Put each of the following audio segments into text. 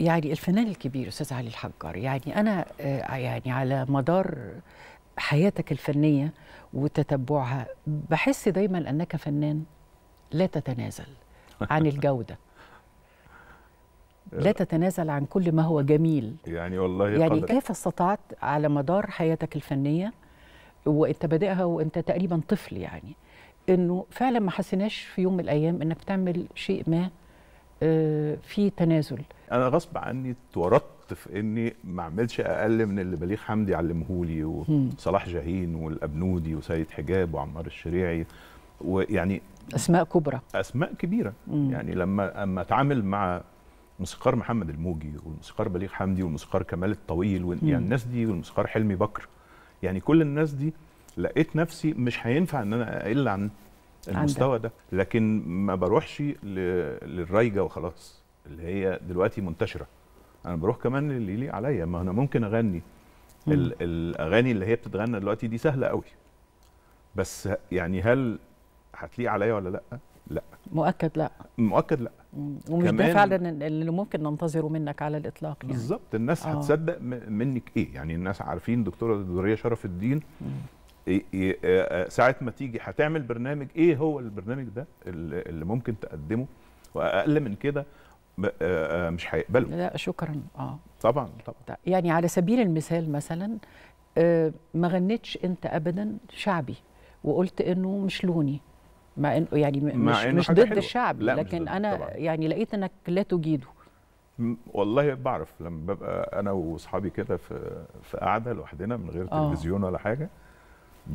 يعني الفنان الكبير استاذ علي الحجار يعني انا آه، يعني على مدار حياتك الفنيه وتتبعها بحس دايما انك فنان لا تتنازل عن الجوده لا تتنازل عن كل ما هو جميل يعني والله يعني كيف استطعت على مدار حياتك الفنيه وانت بادئها وانت تقريبا طفل يعني انه فعلا ما حسيناش في يوم من الايام انك تعمل شيء ما آه، في تنازل انا غصب عني اتورطت في اني ما اعملش اقل من اللي بليغ حمدي علمهولي وصلاح جاهين والابنودي وسيد حجاب وعمار الشريعي ويعني اسماء كبرى اسماء كبيره مم. يعني لما اما اتعامل مع موسيقار محمد الموجي والموسيقار بليغ حمدي والموسيقار كمال الطويل و... يعني الناس دي والموسيقار حلمي بكر يعني كل الناس دي لقيت نفسي مش هينفع ان انا اقل عن المستوى ده لكن ما بروحش ل... للرايجه وخلاص اللي هي دلوقتي منتشره انا بروح كمان اللي يليق عليا ما انا ممكن اغني الاغاني اللي هي بتتغنى دلوقتي دي سهله قوي بس يعني هل هتليق عليا ولا لا لا مؤكد لا مؤكد لا ومش ده فعلا اللي ممكن ننتظره منك على الاطلاق يعني بالظبط الناس أوه. هتصدق منك ايه يعني الناس عارفين دكتوره دوريه شرف الدين آه، آه، ساعه ما تيجي هتعمل برنامج ايه هو البرنامج ده اللي ممكن تقدمه واقل من كده آه، آه، مش هيقبلوا لا شكرا اه طبعا طبعا يعني على سبيل المثال مثلا آه، ما غنتش انت ابدا شعبي وقلت انه مش لوني مع انه يعني مش مع إنه مش ضد الشعب لكن ضد انا طبعًا. يعني لقيت انك لا تجيده والله بعرف لما ببقى انا واصحابي كده في في قاعده لوحدنا من غير تلفزيون ولا حاجه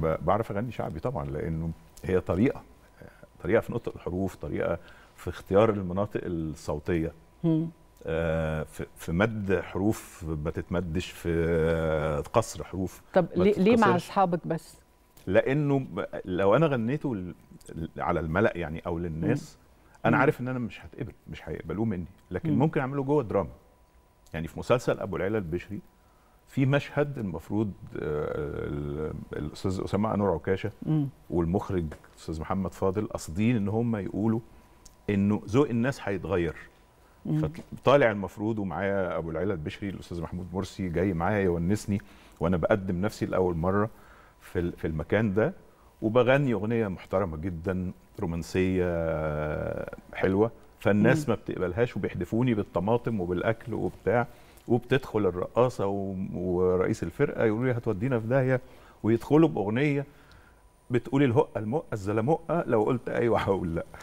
بعرف اغني شعبي طبعا لانه هي طريقه طريقه في نطق الحروف طريقه في اختيار المناطق الصوتيه آه، في مد حروف ما تتمدش في قصر حروف طب ليه مع اصحابك بس لانه لو انا غنيته على الملا يعني او للناس انا عارف ان انا مش هتقبل مش هيقبلوه مني لكن ممكن اعمله جوه دراما يعني في مسلسل ابو العيله البشري في مشهد المفروض آه، الاستاذ اسامه انور عكاشه والمخرج الاستاذ محمد فاضل قاصدين ان هم يقولوا انه ذوق الناس هيتغير فطالع المفروض ومعايا ابو العلا البشري الاستاذ محمود مرسي جاي معايا يونسني وانا بقدم نفسي لاول مره في في المكان ده وبغني اغنيه محترمه جدا رومانسيه آه، حلوه فالناس ما بتقبلهاش وبيحدفوني بالطماطم وبالاكل وبتاع وبتدخل الرقاصه ورئيس الفرقه يقولوا لي هتودينا في داهيه ويدخلوا باغنيه بتقول الهقه المقه الزلمقه لو قلت ايوه هقول لا